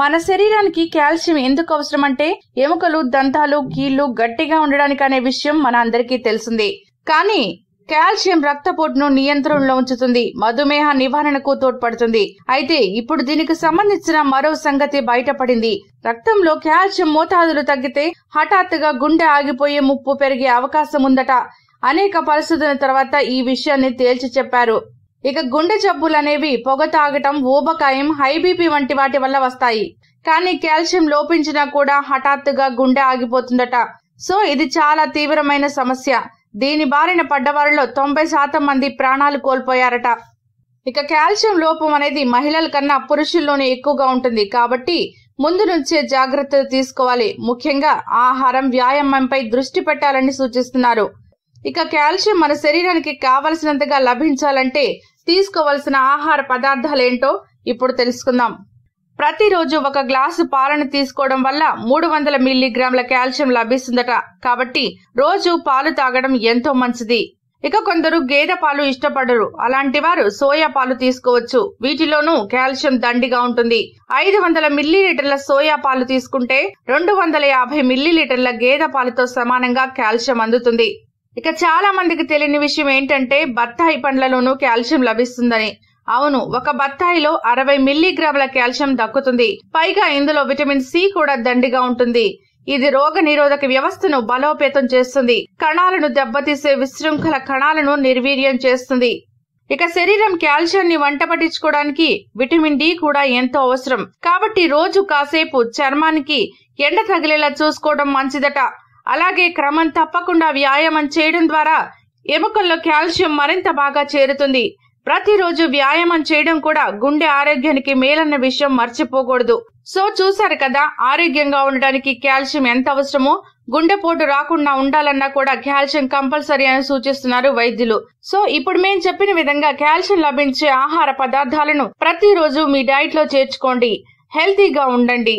మన శరీరానికి కాల్షియం ఎందుకు అవసరం అంటే ఎముకలు దంతాలు కీళ్లు గట్టిగా ఉండడానికి అనే విషయం మన అందరికీ తెలిసింది కానీ కాల్షియం రక్తపోటును నియంత్రణలో ఉంచుతుంది మధుమేహ నివారణకు తోడ్పడుతుంది అయితే ఇప్పుడు దీనికి సంబంధించిన మరో సంగతి బయటపడింది రక్తంలో కాల్షియం మోతాదులు తగ్గితే హఠాత్తుగా గుండె ఆగిపోయే ముప్పు పెరిగే అవకాశం ఉందట అనేక పరిశోధన తర్వాత ఈ విషయాన్ని తేల్చి చెప్పారు ఇక గుండె జబ్బులనేవి పొగ తాగటం ఊబకాయం హై బీపీ వంటి వాటి వల్ల వస్తాయి కానీ కాల్షియం లోపించినా కూడా హఠాత్తుగా గుండె ఆగిపోతుందట సో ఇది చాలా తీవ్రమైన సమస్య దీని బారిన పడ్డవారిలో తొంభై శాతం మంది ప్రాణాలు కోల్పోయారట ఇక కాల్షియం లోపం అనేది మహిళల కన్నా పురుషుల్లోనే ఎక్కువగా ఉంటుంది కాబట్టి ముందు నుంచే జాగ్రత్తలు తీసుకోవాలి ముఖ్యంగా ఆహారం వ్యాయామంపై దృష్టి పెట్టాలని సూచిస్తున్నారు ఇక కాల్షియం మన శరీరానికి కావలసినంతగా లభించాలంటే తీసుకోవలసిన ఆహార పదార్థాలు ఏంటో ఇప్పుడు తెలుసుకుందాం ప్రతిరోజు ఒక గ్లాసు పాలను తీసుకోవడం వల్ల మూడు వందల మిల్లీగ్రాముల కాల్షియం లభిస్తుందట కాబట్టి రోజు పాలు తాగడం ఎంతో మంచిది ఇక కొందరు గేదె పాలు ఇష్టపడరు అలాంటి వారు సోయా పాలు తీసుకోవచ్చు వీటిలోనూ కాల్షియం దండిగా ఉంటుంది ఐదు వందల మిల్లీలీటర్ల సోయా పాలు తీసుకుంటే రెండు వందల యాభై మిల్లీలీటర్ల గేదె పాలతో సమానంగా కాల్షియం అందుతుంది ఇక చాలా మందికి తెలియని విషయం ఏంటంటే బత్తాయి పండ్లలోనూ కాల్షియం లభిస్తుందని అవును ఒక బత్తాయిలో అరవై మిల్లీగ్రాముల కాల్షియం దక్కుతుంది పైగా ఇందులో విటమిన్ సి కూడా దండిగా ఉంటుంది ఇది రోగ నిరోధక వ్యవస్థను బలోపేతం చేస్తుంది కణాలను దెబ్బతీసే విశృంఖల కణాలను నిర్వీర్యం చేస్తుంది ఇక శరీరం ని వంట పట్టించుకోవడానికి విటమిన్ డి కూడా ఎంతో అవసరం కాబట్టి రోజు కాసేపు చర్మానికి ఎండ తగిలేలా చూసుకోవడం మంచిదట అలాగే క్రమం తప్పకుండా వ్యాయామం చేయడం ద్వారా ఎముకల్లో కాల్షియం మరింత బాగా చేరుతుంది ప్రతిరోజు వ్యాయామం చేయడం కూడా గుండె ఆరోగ్యానికి మేలన్న విషయం మర్చిపోకూడదు సో చూసారు కదా ఆరోగ్యంగా ఉండడానికి కాల్షియం ఎంత అవసరమో గుండెపోటు రాకుండా ఉండాలన్నా కూడా కాల్షియం కంపల్సరీ అని సూచిస్తున్నారు వైద్యులు సో ఇప్పుడు మేము చెప్పిన విధంగా కాల్షియం లభించే ఆహార పదార్థాలను ప్రతిరోజు మీ డైట్ లో చేర్చుకోండి హెల్తీగా ఉండండి